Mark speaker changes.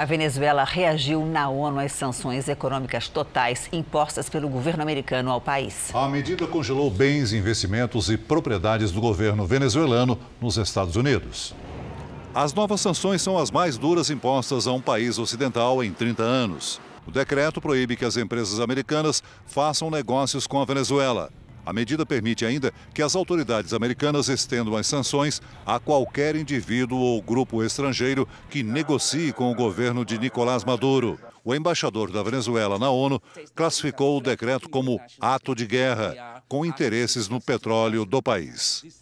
Speaker 1: A Venezuela reagiu na ONU às sanções econômicas totais impostas pelo governo americano ao país.
Speaker 2: A medida congelou bens, investimentos e propriedades do governo venezuelano nos Estados Unidos. As novas sanções são as mais duras impostas a um país ocidental em 30 anos. O decreto proíbe que as empresas americanas façam negócios com a Venezuela. A medida permite ainda que as autoridades americanas estendam as sanções a qualquer indivíduo ou grupo estrangeiro que negocie com o governo de Nicolás Maduro. O embaixador da Venezuela na ONU classificou o decreto como ato de guerra, com interesses no petróleo do país.